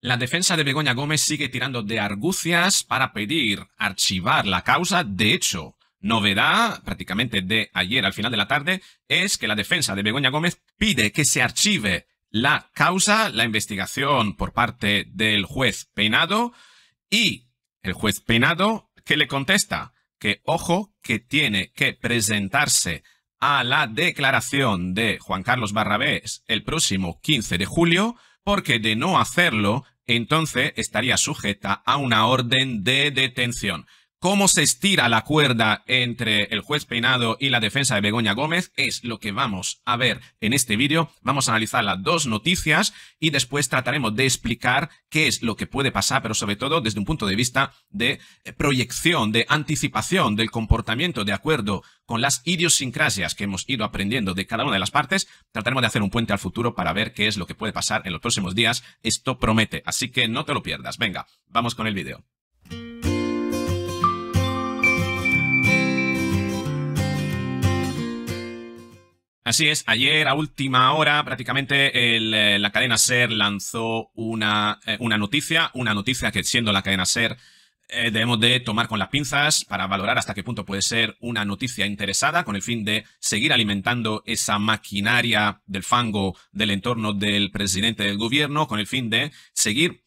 La defensa de Begoña Gómez sigue tirando de argucias para pedir archivar la causa. De hecho, novedad prácticamente de ayer al final de la tarde es que la defensa de Begoña Gómez pide que se archive la causa, la investigación por parte del juez Peinado y el juez Peinado que le contesta que ojo que tiene que presentarse a la declaración de Juan Carlos Barrabés el próximo 15 de julio porque de no hacerlo, entonces estaría sujeta a una orden de detención cómo se estira la cuerda entre el juez Peinado y la defensa de Begoña Gómez es lo que vamos a ver en este vídeo. Vamos a analizar las dos noticias y después trataremos de explicar qué es lo que puede pasar, pero sobre todo desde un punto de vista de eh, proyección, de anticipación del comportamiento de acuerdo con las idiosincrasias que hemos ido aprendiendo de cada una de las partes. Trataremos de hacer un puente al futuro para ver qué es lo que puede pasar en los próximos días. Esto promete, así que no te lo pierdas. Venga, vamos con el vídeo. Así es, ayer a última hora prácticamente eh, la cadena SER lanzó una, eh, una noticia, una noticia que siendo la cadena SER eh, debemos de tomar con las pinzas para valorar hasta qué punto puede ser una noticia interesada con el fin de seguir alimentando esa maquinaria del fango del entorno del presidente del gobierno, con el fin de seguir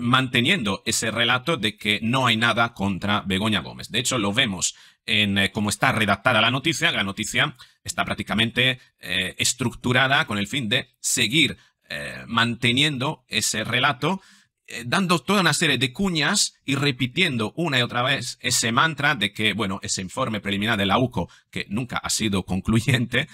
manteniendo ese relato de que no hay nada contra Begoña Gómez. De hecho, lo vemos en cómo está redactada la noticia. La noticia está prácticamente eh, estructurada con el fin de seguir eh, manteniendo ese relato, eh, dando toda una serie de cuñas y repitiendo una y otra vez ese mantra de que, bueno, ese informe preliminar de la UCO, que nunca ha sido concluyente,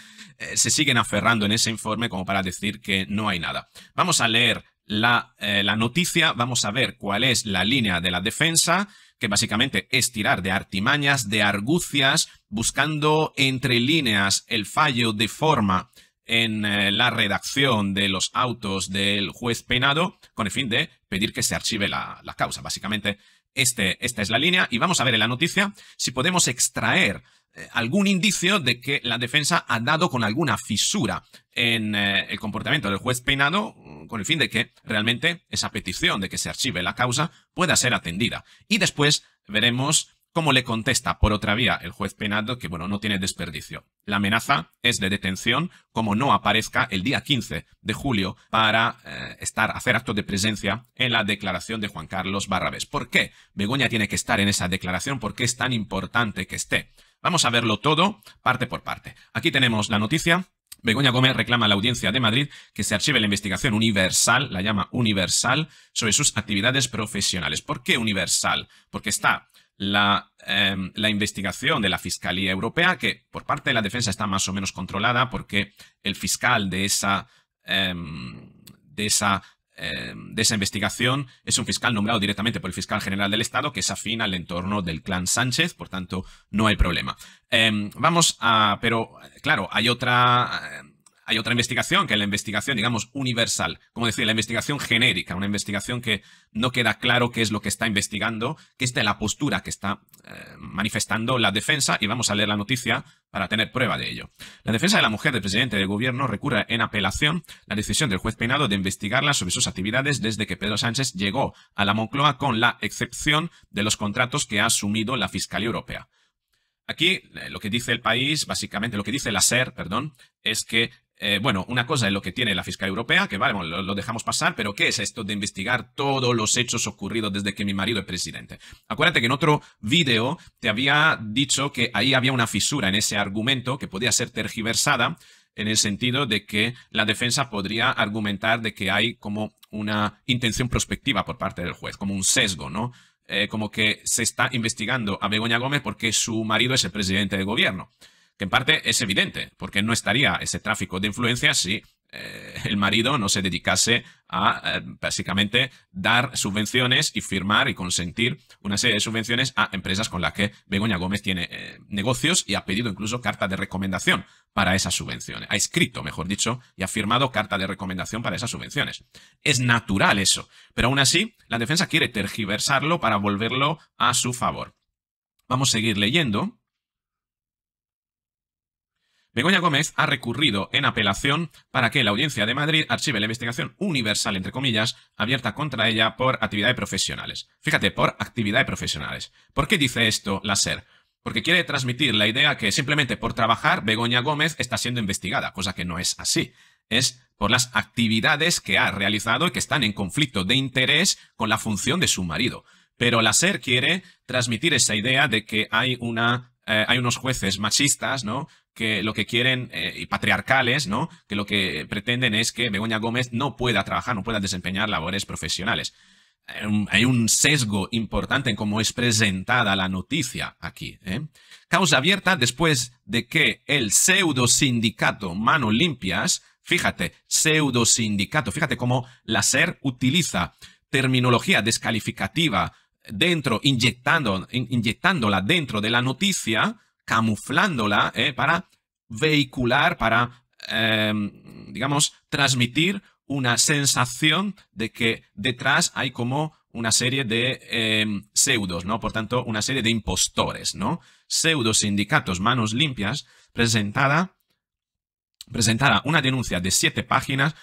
se siguen aferrando en ese informe como para decir que no hay nada. Vamos a leer la, la, noticia, vamos a ver cuál es la línea de la defensa, que básicamente es tirar de artimañas, de argucias, buscando entre líneas el fallo de forma en eh, la redacción de los autos del juez peinado con el fin de pedir que se archive la, causa. Básicamente, este, esta es la línea y vamos a ver en la noticia si podemos extraer eh, algún indicio de que la defensa ha dado con alguna fisura en eh, el comportamiento del juez peinado con el fin de que realmente esa petición de que se archive la causa pueda ser atendida. Y después veremos ¿Cómo le contesta por otra vía el juez penado que, bueno, no tiene desperdicio. La amenaza es de detención como no aparezca el día 15 de julio para eh, estar, hacer acto de presencia en la declaración de Juan Carlos Barrabés. ¿Por qué Begoña tiene que estar en esa declaración? ¿Por qué es tan importante que esté? Vamos a verlo todo parte por parte. Aquí tenemos la noticia Begoña Gómez reclama a la audiencia de Madrid que se archive la investigación universal, la llama universal, sobre sus actividades profesionales. ¿Por qué universal? Porque está la Em, la investigación de la Fiscalía Europea, que por parte de la defensa está más o menos controlada porque el fiscal de esa, em, de esa, em, de esa investigación es un fiscal nombrado directamente por el fiscal general del Estado, que es afín al entorno del clan Sánchez, por tanto, no hay problema. vamos a, pero claro, hay otra hay otra investigación, que es la investigación, digamos, universal, como decir, la investigación genérica, una investigación que no queda claro qué es lo que está investigando, que está la postura que está eh, manifestando la defensa, y vamos a leer la noticia para tener prueba de ello. La defensa de la mujer del presidente del gobierno recurre en apelación la decisión del juez peinado de investigarla sobre sus actividades desde que Pedro Sánchez llegó a la Moncloa con la excepción de los contratos que ha asumido la Fiscalía Europea. Aquí eh, lo que dice el país, básicamente lo que dice la SER, perdón, es que eh, bueno, una cosa es lo que tiene la Fiscalía europea, que vale, lo, dejamos pasar, pero ¿qué es esto de investigar todos los hechos ocurridos desde que mi marido es presidente? Acuérdate que en otro video te había dicho que ahí había una fisura en ese argumento que podía ser tergiversada en el sentido de que la defensa podría argumentar de que hay como una intención prospectiva por parte del juez, como un sesgo, ¿no? Eh, como que se está investigando a Begoña Gómez porque su marido es el presidente del gobierno que en parte es evidente, porque no estaría ese tráfico de influencias si eh, el marido no se dedicase a eh, básicamente dar subvenciones y firmar y consentir una serie de subvenciones a empresas con las que Begoña Gómez tiene eh, negocios y ha pedido incluso carta de recomendación para esas subvenciones. Ha escrito, mejor dicho, y ha firmado carta de recomendación para esas subvenciones. Es natural eso, pero aún así la defensa quiere tergiversarlo para volverlo a su favor. Vamos a seguir leyendo. Begoña Gómez ha recurrido en apelación para que la Audiencia de Madrid archive la investigación universal, entre comillas, abierta contra ella por actividad profesionales. Fíjate, por actividad profesionales. ¿Por qué dice esto la SER? Porque quiere transmitir la idea que simplemente por trabajar Begoña Gómez está siendo investigada, cosa que no es así. Es por las actividades que ha realizado y que están en conflicto de interés con la función de su marido. Pero la SER quiere transmitir esa idea de que hay una eh, hay unos jueces machistas, ¿no? Que lo que quieren, eh, y patriarcales, ¿no? Que lo que pretenden es que Begoña Gómez no pueda trabajar, no pueda desempeñar labores profesionales. Hay un sesgo importante en cómo es presentada la noticia aquí. ¿eh? Causa abierta después de que el pseudo sindicato Mano Limpias, fíjate, pseudo sindicato, fíjate cómo la SER utiliza terminología descalificativa dentro, inyectando, inyectándola dentro de la noticia, camuflándola eh, para vehicular, para, em, digamos, transmitir una sensación de que detrás hay como una serie de em, pseudos, ¿no? Por tanto, una serie de impostores, ¿no? Pseudo sindicatos manos limpias presentada presentará una denuncia de siete páginas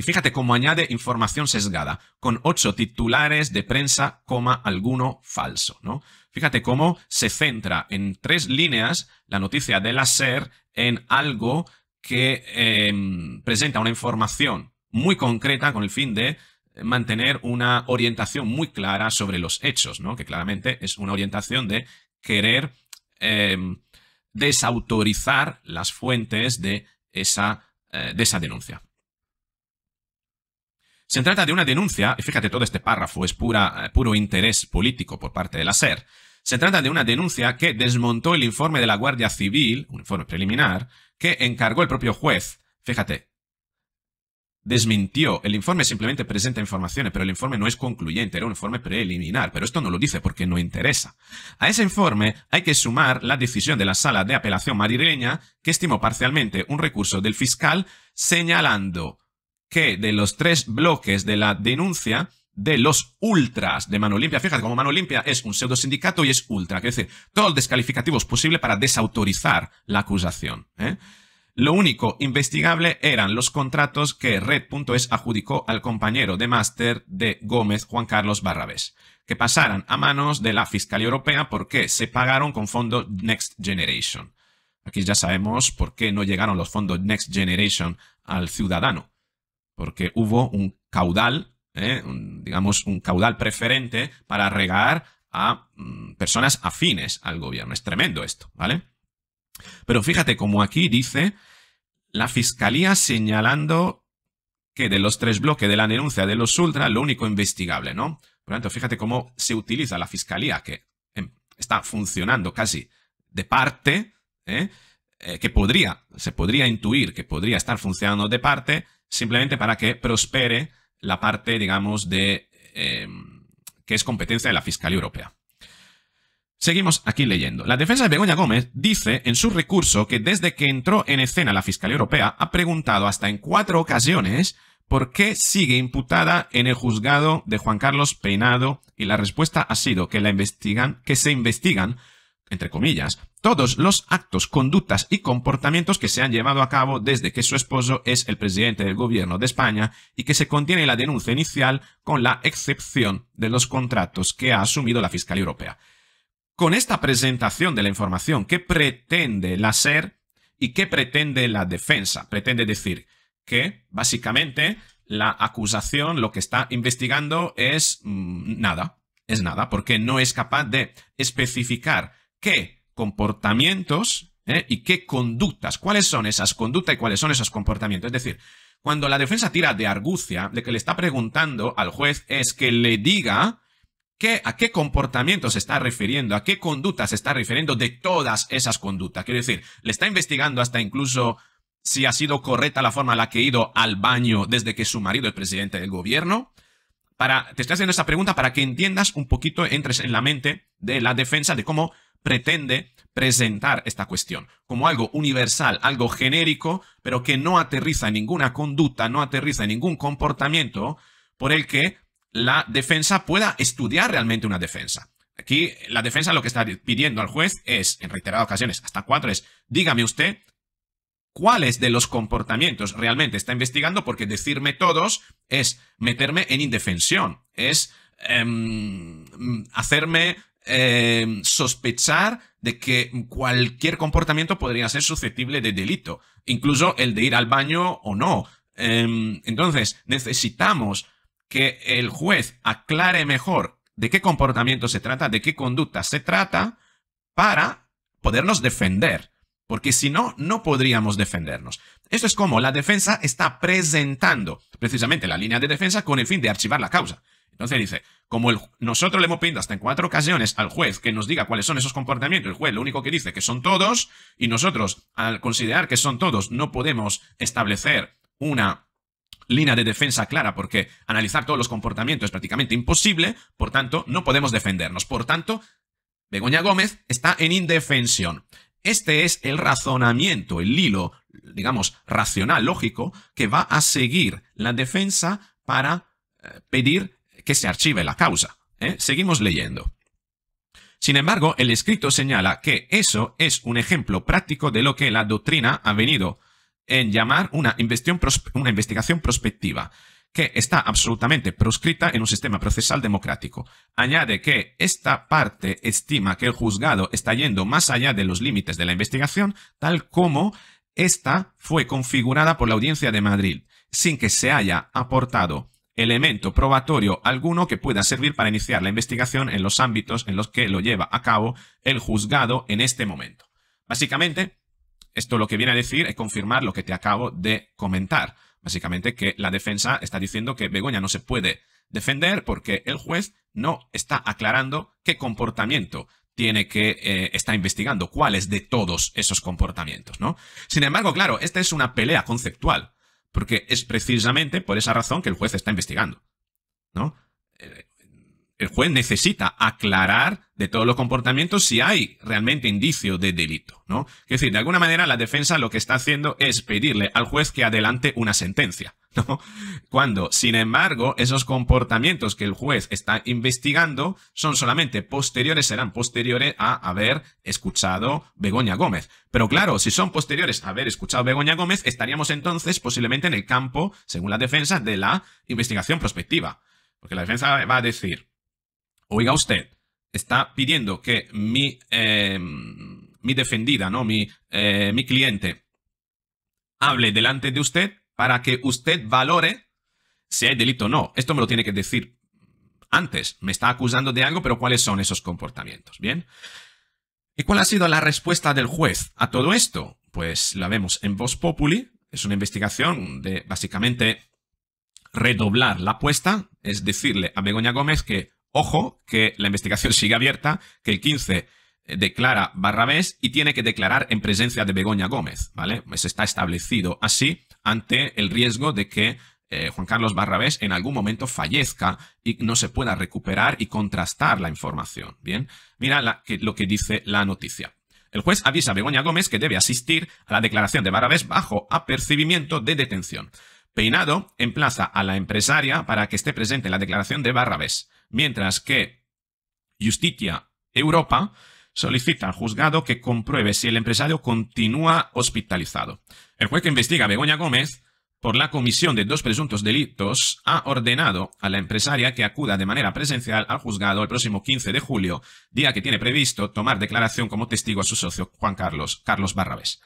y fíjate cómo añade información sesgada, con ocho titulares de prensa, coma alguno falso, ¿no? Fíjate cómo se centra en tres líneas la noticia de la SER en algo que em, presenta una información muy concreta con el fin de mantener una orientación muy clara sobre los hechos, ¿no? Que claramente es una orientación de querer em, desautorizar las fuentes de esa, eh, de esa denuncia. Se trata de una denuncia, y fíjate, todo este párrafo es pura, eh, puro interés político por parte de la SER. Se trata de una denuncia que desmontó el informe de la Guardia Civil, un informe preliminar, que encargó el propio juez. Fíjate, desmintió. El informe simplemente presenta informaciones, pero el informe no es concluyente, era un informe preliminar, pero esto no lo dice porque no interesa. A ese informe hay que sumar la decisión de la sala de apelación madrileña que estimó parcialmente un recurso del fiscal señalando que de los tres bloques de la denuncia de los ultras de Mano Limpia, fíjate como Mano Limpia es un pseudo sindicato y es ultra, que es decir, todos los descalificativos posibles para desautorizar la acusación. ¿eh? Lo único investigable eran los contratos que Red.es adjudicó al compañero de máster de Gómez, Juan Carlos Barrabés, que pasaran a manos de la Fiscalía Europea porque se pagaron con fondos Next Generation. Aquí ya sabemos por qué no llegaron los fondos Next Generation al ciudadano porque hubo un caudal, ¿eh? digamos, un caudal preferente para regar a mm, personas afines al gobierno. Es tremendo esto, ¿vale? Pero fíjate cómo aquí dice la fiscalía señalando que de los tres bloques de la denuncia de los ultra, lo único investigable, ¿no? Por lo tanto, fíjate cómo se utiliza la fiscalía que em, está funcionando casi de parte, ¿eh? Eh, que podría, se podría intuir que podría estar funcionando de parte, simplemente para que prospere la parte, digamos, de em, que es competencia de la Fiscalía Europea. Seguimos aquí leyendo. La defensa de Begoña Gómez dice en su recurso que desde que entró en escena la Fiscalía Europea ha preguntado hasta en cuatro ocasiones por qué sigue imputada en el juzgado de Juan Carlos Peinado y la respuesta ha sido que, la investigan, que se investigan entre comillas, todos los actos, conductas y comportamientos que se han llevado a cabo desde que su esposo es el presidente del gobierno de España y que se contiene la denuncia inicial con la excepción de los contratos que ha asumido la Fiscalía Europea. Con esta presentación de la información ¿qué pretende la SER y qué pretende la defensa, pretende decir que básicamente la acusación lo que está investigando es mm, nada, es nada, porque no es capaz de especificar qué comportamientos ¿eh? y qué conductas, cuáles son esas conductas y cuáles son esos comportamientos. Es decir, cuando la defensa tira de argucia, de que le está preguntando al juez es que le diga qué, a qué comportamiento se está refiriendo, a qué conducta se está refiriendo de todas esas conductas. Quiero decir, le está investigando hasta incluso si ha sido correcta la forma en la que ha ido al baño desde que su marido es presidente del gobierno. Para, te estoy haciendo esta pregunta para que entiendas un poquito, entres en la mente de la defensa de cómo pretende presentar esta cuestión como algo universal, algo genérico, pero que no aterriza en ninguna conducta, no aterriza en ningún comportamiento por el que la defensa pueda estudiar realmente una defensa. Aquí la defensa lo que está pidiendo al juez es, en reiteradas ocasiones, hasta cuatro, es dígame usted cuáles de los comportamientos realmente está investigando, porque decirme todos es meterme en indefensión, es em, hacerme eh, sospechar de que cualquier comportamiento podría ser susceptible de delito, incluso el de ir al baño o no. Em, entonces, necesitamos que el juez aclare mejor de qué comportamiento se trata, de qué conducta se trata, para podernos defender. Porque si no, no podríamos defendernos. Esto es como la defensa está presentando precisamente la línea de defensa con el fin de archivar la causa. Entonces dice, como el, nosotros le hemos pedido hasta en cuatro ocasiones al juez que nos diga cuáles son esos comportamientos, el juez lo único que dice que son todos, y nosotros al considerar que son todos no podemos establecer una línea de defensa clara porque analizar todos los comportamientos es prácticamente imposible, por tanto no podemos defendernos. Por tanto, Begoña Gómez está en indefensión. Este es el razonamiento, el hilo, digamos, racional, lógico, que va a seguir la defensa para eh, pedir que se archive la causa. ¿eh? Seguimos leyendo. Sin embargo, el escrito señala que eso es un ejemplo práctico de lo que la doctrina ha venido en llamar una, una investigación prospectiva, que está absolutamente proscrita en un sistema procesal democrático. Añade que esta parte estima que el juzgado está yendo más allá de los límites de la investigación, tal como esta fue configurada por la Audiencia de Madrid, sin que se haya aportado elemento probatorio alguno que pueda servir para iniciar la investigación en los ámbitos en los que lo lleva a cabo el juzgado en este momento. Básicamente, esto lo que viene a decir es confirmar lo que te acabo de comentar. Básicamente que la defensa está diciendo que Begoña no se puede defender porque el juez no está aclarando qué comportamiento tiene que estar eh, está investigando, cuáles de todos esos comportamientos, ¿no? Sin embargo, claro, esta es una pelea conceptual. Porque es precisamente por esa razón que el juez está investigando. ¿no? Eh, el juez necesita aclarar de todos los comportamientos si hay realmente indicio de delito, ¿no? Es decir, de alguna manera la defensa lo que está haciendo es pedirle al juez que adelante una sentencia, ¿no? Cuando, sin embargo, esos comportamientos que el juez está investigando son solamente posteriores, serán posteriores a haber escuchado Begoña Gómez. Pero claro, si son posteriores a haber escuchado Begoña Gómez, estaríamos entonces posiblemente en el campo, según la defensa, de la investigación prospectiva. Porque la defensa va a decir, oiga usted, está pidiendo que mi, em, mi defendida, ¿no? Mi, eh, mi cliente hable delante de usted para que usted valore si hay delito o no. Esto me lo tiene que decir antes. Me está acusando de algo, pero ¿cuáles son esos comportamientos? Bien. ¿Y cuál ha sido la respuesta del juez a todo esto? Pues la vemos en Voz Populi. Es una investigación de básicamente redoblar la apuesta, es decirle a Begoña Gómez que Ojo que la investigación sigue abierta, que el 15 eh, declara Barrabés e y tiene que declarar en presencia de Begoña Gómez, ¿vale? Pues está establecido así ante el riesgo de que eh, Juan Carlos Barrabés e en algún momento fallezca y no se pueda recuperar y contrastar la información, ¿bien? Mira lo que dice la noticia. El juez avisa a Begoña Gómez que debe asistir a la declaración de Barrabés e bajo apercibimiento de detención. Peinado emplaza a la empresaria para que esté presente en la declaración de Barrabés, mientras que Justicia Europa solicita al juzgado que compruebe si el empresario continúa hospitalizado. El juez que investiga a Begoña Gómez por la comisión de dos presuntos delitos, ha ordenado a la empresaria que acuda de manera presencial al juzgado el próximo 15 de julio, día que tiene previsto tomar declaración como testigo a su socio Juan Carlos, Carlos Barrabés.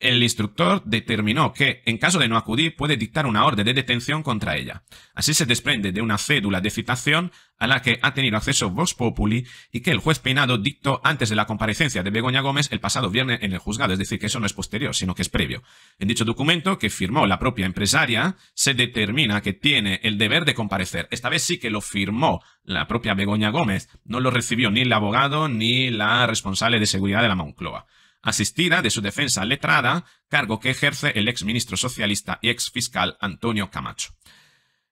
El instructor determinó que, en caso de no acudir, puede dictar una orden de detención contra ella. Así se desprende de una cédula de citación a la que ha tenido acceso Vox Populi y que el juez Peinado dictó antes de la comparecencia de Begoña Gómez el pasado viernes en el juzgado, es decir, que eso no es posterior, sino que es previo. En dicho documento, que firmó la propia empresaria, se determina que tiene el deber de comparecer. Esta vez sí que lo firmó la propia Begoña Gómez, no lo recibió ni el abogado ni la responsable de seguridad de la Moncloa asistida de su defensa letrada, cargo que ejerce el ex ministro socialista y ex fiscal Antonio Camacho.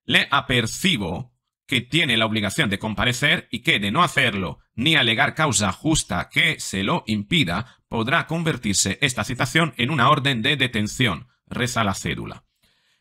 Le apercibo que tiene la obligación de comparecer y que, de no hacerlo, ni alegar causa justa que se lo impida, podrá convertirse esta citación en una orden de detención, reza la cédula.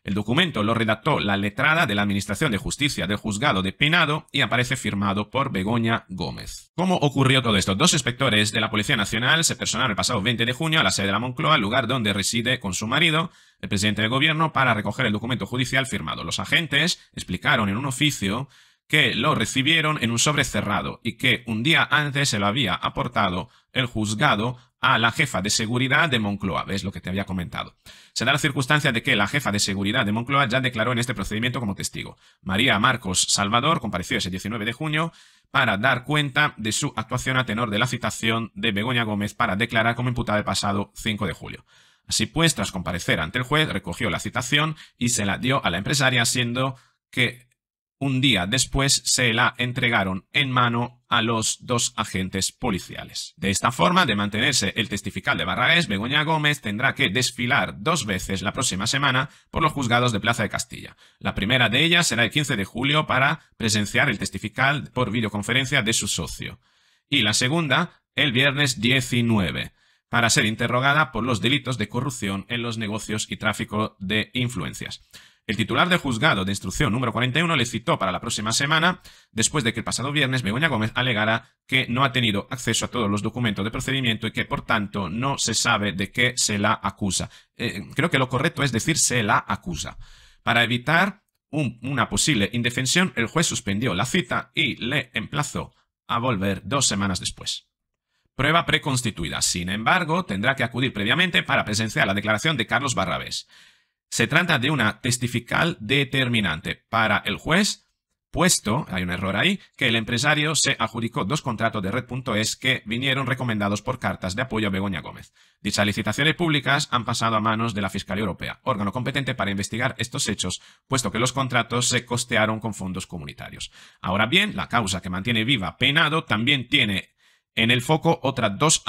El documento lo redactó la letrada de la Administración de Justicia del Juzgado de Pinado y aparece firmado por Begoña Gómez. ¿Cómo ocurrió todo esto? Dos inspectores de la Policía Nacional se personaron el pasado 20 de junio a la sede de la Moncloa, lugar donde reside con su marido, el presidente del gobierno, para recoger el documento judicial firmado. Los agentes explicaron en un oficio que lo recibieron en un sobre cerrado y que un día antes se lo había aportado el juzgado a la jefa de seguridad de Moncloa, ves lo que te había comentado. Se da la circunstancia de que la jefa de seguridad de Moncloa ya declaró en este procedimiento como testigo. María Marcos Salvador compareció ese 19 de junio para dar cuenta de su actuación a tenor de la citación de Begoña Gómez para declarar como imputada el pasado 5 de julio. Así pues, tras comparecer ante el juez, recogió la citación y se la dio a la empresaria, siendo que un día después se la entregaron en mano a los dos agentes policiales. De esta forma, de mantenerse el testifical de Barragés, Begoña Gómez tendrá que desfilar dos veces la próxima semana por los juzgados de Plaza de Castilla. La primera de ellas será el 15 de julio para presenciar el testifical por videoconferencia de su socio. Y la segunda, el viernes 19 para ser interrogada por los delitos de corrupción en los negocios y tráfico de influencias. El titular de juzgado de instrucción número 41 le citó para la próxima semana, después de que el pasado viernes Begoña Gómez alegara que no ha tenido acceso a todos los documentos de procedimiento y que, por tanto, no se sabe de qué se la acusa. Eh, creo que lo correcto es decir se la acusa. Para evitar una posible indefensión, el juez suspendió la cita y le emplazó a volver dos semanas después prueba preconstituida. Sin embargo, tendrá que acudir previamente para presenciar la declaración de Carlos Barrabés. Se trata de una testifical determinante para el juez, puesto, hay un error ahí, que el empresario se adjudicó dos contratos de Red.es que vinieron recomendados por cartas de apoyo a Begoña Gómez. Dichas licitaciones públicas han pasado a manos de la Fiscalía Europea, órgano competente para investigar estos hechos, puesto que los contratos se costearon con fondos comunitarios. Ahora bien, la causa que mantiene viva Penado también tiene en el foco otras dos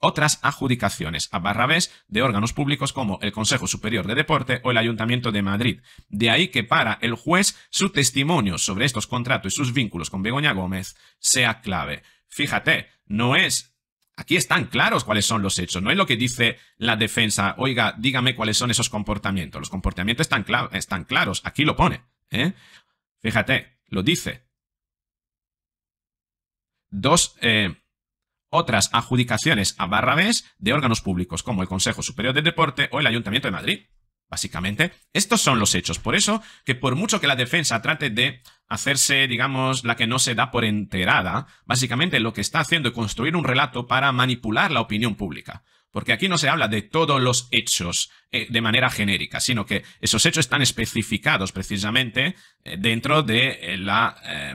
otras adjudicaciones a barrabés de órganos públicos como el Consejo Superior de Deporte o el Ayuntamiento de Madrid. De ahí que para el juez su testimonio sobre estos contratos y sus vínculos con Begoña Gómez sea clave. Fíjate, no es... Aquí están claros cuáles son los hechos, no es lo que dice la defensa, oiga, dígame cuáles son esos comportamientos. Los comportamientos están, están claros, aquí lo pone. ¿eh? Fíjate, lo dice. Dos... Eh, otras adjudicaciones a vez de órganos públicos como el Consejo Superior de Deporte o el Ayuntamiento de Madrid. Básicamente, estos son los hechos. Por eso que por mucho que la defensa trate de hacerse, digamos, la que no se da por enterada, básicamente lo que está haciendo es construir un relato para manipular la opinión pública. Porque aquí no se habla de todos los hechos eh, de manera genérica, sino que esos hechos están especificados precisamente eh, dentro de eh,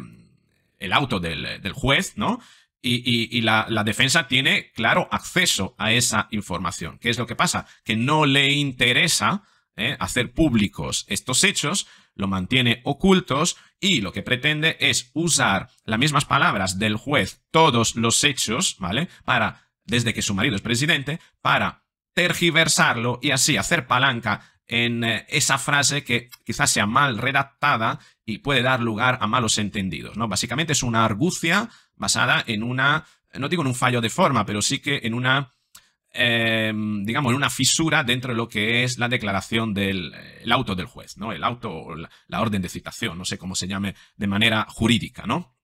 el auto del, del, juez, ¿no? y, la, defensa tiene, claro, acceso a esa información. ¿Qué es lo que pasa? Que no le interesa ¿eh? hacer públicos estos hechos, lo mantiene ocultos y lo que pretende es usar las mismas palabras del juez, todos los hechos, ¿vale? Para, desde que su marido es presidente, para tergiversarlo y así hacer palanca en eh, esa frase que quizás sea mal redactada y puede dar lugar a malos entendidos, ¿no? Básicamente es una argucia basada en una, no digo en un fallo de forma, pero sí que en una, eh, digamos, en una fisura dentro de lo que es la declaración del auto del juez, ¿no? El auto o la, orden de citación, no sé cómo se llame de manera jurídica, ¿no?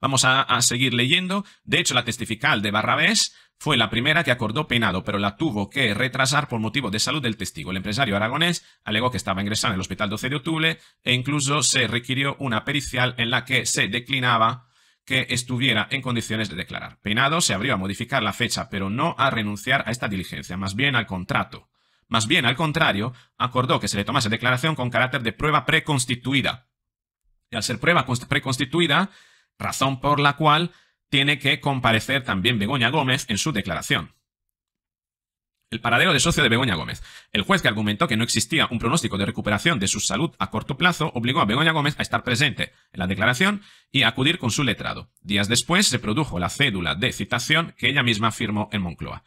Vamos a, seguir leyendo. De hecho, la testifical de Barrabés fue la primera que acordó penado, pero la tuvo que retrasar por motivo de salud del testigo. El empresario aragonés alegó que estaba ingresado en el hospital 12 de octubre e incluso se requirió una pericial en la que se declinaba que estuviera en condiciones de declarar. Peinado se abrió a modificar la fecha, pero no a renunciar a esta diligencia, más bien al contrato. Más bien, al contrario, acordó que se le tomase declaración con carácter de prueba preconstituida. Y al ser prueba preconstituida, razón por la cual tiene que comparecer también Begoña Gómez en su declaración el paradero de socio de Begoña Gómez. El juez que argumentó que no existía un pronóstico de recuperación de su salud a corto plazo obligó a Begoña Gómez a estar presente en la declaración y a acudir con su letrado. Días después se produjo la cédula de citación que ella misma firmó en Moncloa.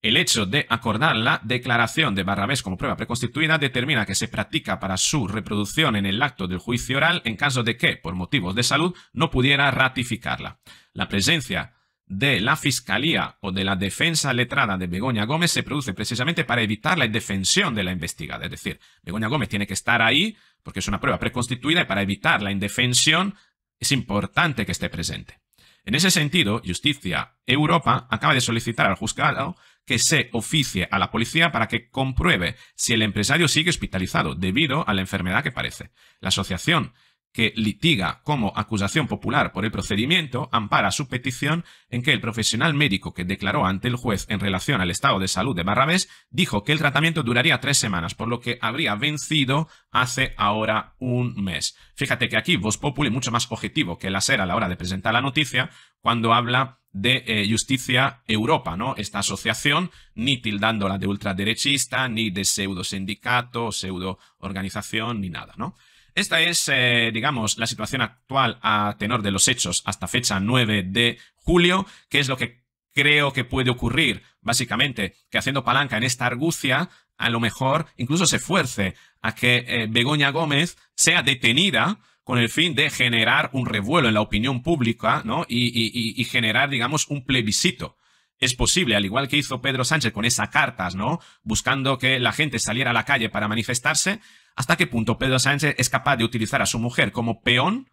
El hecho de acordar la declaración de Barrabés como prueba preconstituida determina que se practica para su reproducción en el acto del juicio oral en caso de que, por motivos de salud, no pudiera ratificarla. La presencia de la Fiscalía o de la defensa letrada de Begoña Gómez se produce precisamente para evitar la indefensión de la investigada. Es decir, Begoña Gómez tiene que estar ahí porque es una prueba preconstituida y para evitar la indefensión es importante que esté presente. En ese sentido, Justicia Europa acaba de solicitar al juzgado que se oficie a la policía para que compruebe si el empresario sigue hospitalizado debido a la enfermedad que parece. La Asociación que litiga como acusación popular por el procedimiento ampara su petición en que el profesional médico que declaró ante el juez en relación al estado de salud de Barrabés dijo que el tratamiento duraría tres semanas, por lo que habría vencido hace ahora un mes. Fíjate que aquí vos Populi mucho más objetivo que la SER a la hora de presentar la noticia cuando habla de eh, Justicia Europa, ¿no? Esta asociación, ni tildándola de ultraderechista, ni de pseudo sindicato, pseudo organización, ni nada, ¿no? Esta es, eh, digamos, la situación actual a tenor de los hechos hasta fecha 9 de julio, que es lo que creo que puede ocurrir, básicamente, que haciendo palanca en esta argucia, a lo mejor incluso se fuerce a que eh, Begoña Gómez sea detenida con el fin de generar un revuelo en la opinión pública, ¿no? Y, y generar, digamos, un plebiscito es posible, al igual que hizo Pedro Sánchez con esas cartas, ¿no? Buscando que la gente saliera a la calle para manifestarse, ¿hasta qué punto Pedro Sánchez es capaz de utilizar a su mujer como peón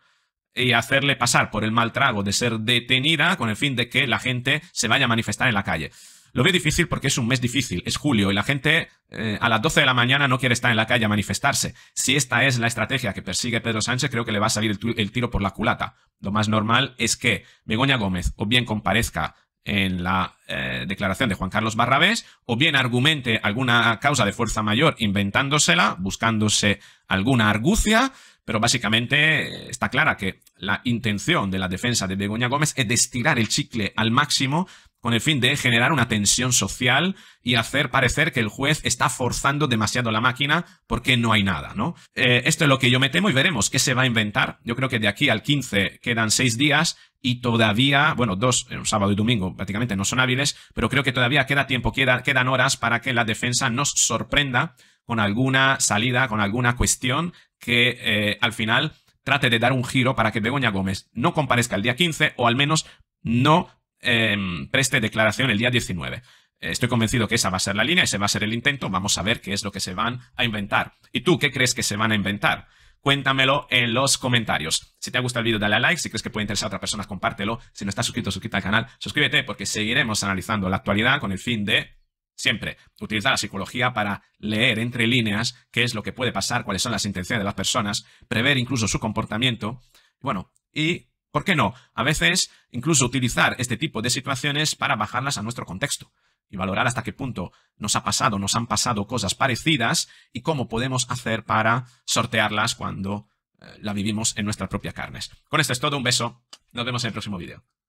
y hacerle pasar por el mal trago de ser detenida con el fin de que la gente se vaya a manifestar en la calle? Lo veo difícil porque es un mes difícil, es julio, y la gente eh, a las 12 de la mañana no quiere estar en la calle a manifestarse. Si esta es la estrategia que persigue Pedro Sánchez, creo que le va a salir el, el tiro por la culata. Lo más normal es que Begoña Gómez o bien comparezca en la eh, declaración de Juan Carlos Barrabés, o bien argumente alguna causa de fuerza mayor inventándosela, buscándose alguna argucia, pero básicamente eh, está clara que la intención de la defensa de Begoña Gómez es de estirar el chicle al máximo con el fin de generar una tensión social y hacer parecer que el juez está forzando demasiado la máquina porque no hay nada, ¿no? Eh, esto es lo que yo me temo y veremos qué se va a inventar. Yo creo que de aquí al 15 quedan seis días y todavía, bueno, dos, eh, sábado y domingo prácticamente no son hábiles, pero creo que todavía queda tiempo, quedan horas para que la defensa nos sorprenda con alguna salida, con alguna cuestión que eh, al final trate de dar un giro para que Begoña Gómez no comparezca el día 15 o al menos no em, preste declaración el día 19. Estoy convencido que esa va a ser la línea, ese va a ser el intento. Vamos a ver qué es lo que se van a inventar. ¿Y tú qué crees que se van a inventar? Cuéntamelo en los comentarios. Si te ha gustado el vídeo, dale a like. Si crees que puede interesar a otras personas, compártelo. Si no estás suscrito, suscríbete al canal. Suscríbete porque seguiremos analizando la actualidad con el fin de siempre utilizar la psicología para leer entre líneas qué es lo que puede pasar, cuáles son las intenciones de las personas, prever incluso su comportamiento. Bueno, y ¿por qué no? A veces incluso utilizar este tipo de situaciones para bajarlas a nuestro contexto y valorar hasta qué punto nos ha pasado, nos han pasado cosas parecidas y cómo podemos hacer para sortearlas cuando eh, la vivimos en nuestras propias carnes. Con esto es todo, un beso, nos vemos en el próximo vídeo.